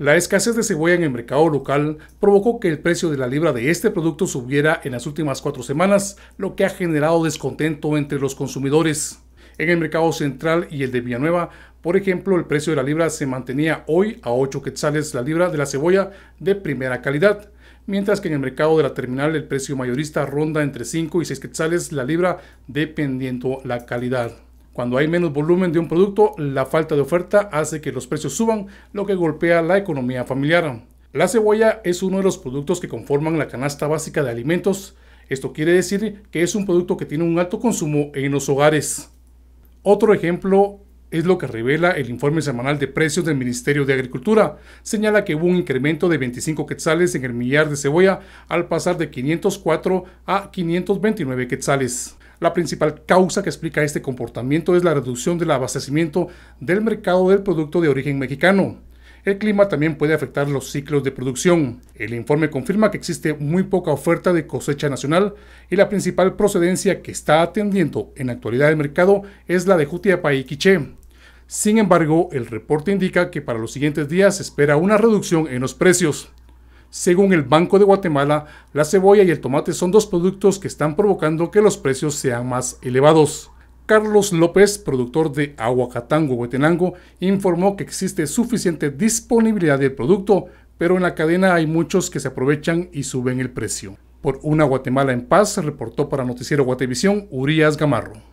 La escasez de cebolla en el mercado local provocó que el precio de la libra de este producto subiera en las últimas cuatro semanas, lo que ha generado descontento entre los consumidores. En el mercado central y el de Villanueva, por ejemplo, el precio de la libra se mantenía hoy a 8 quetzales la libra de la cebolla de primera calidad, mientras que en el mercado de la terminal el precio mayorista ronda entre 5 y 6 quetzales la libra dependiendo la calidad. Cuando hay menos volumen de un producto, la falta de oferta hace que los precios suban, lo que golpea la economía familiar. La cebolla es uno de los productos que conforman la canasta básica de alimentos. Esto quiere decir que es un producto que tiene un alto consumo en los hogares. Otro ejemplo es lo que revela el informe semanal de precios del Ministerio de Agricultura. Señala que hubo un incremento de 25 quetzales en el millar de cebolla al pasar de 504 a 529 quetzales. La principal causa que explica este comportamiento es la reducción del abastecimiento del mercado del producto de origen mexicano. El clima también puede afectar los ciclos de producción. El informe confirma que existe muy poca oferta de cosecha nacional y la principal procedencia que está atendiendo en la actualidad el mercado es la de Jutiapa y Sin embargo, el reporte indica que para los siguientes días se espera una reducción en los precios. Según el Banco de Guatemala, la cebolla y el tomate son dos productos que están provocando que los precios sean más elevados. Carlos López, productor de Aguacatango, Huetenango, informó que existe suficiente disponibilidad del producto, pero en la cadena hay muchos que se aprovechan y suben el precio. Por una Guatemala en paz, reportó para Noticiero Guatevisión Urias Gamarro.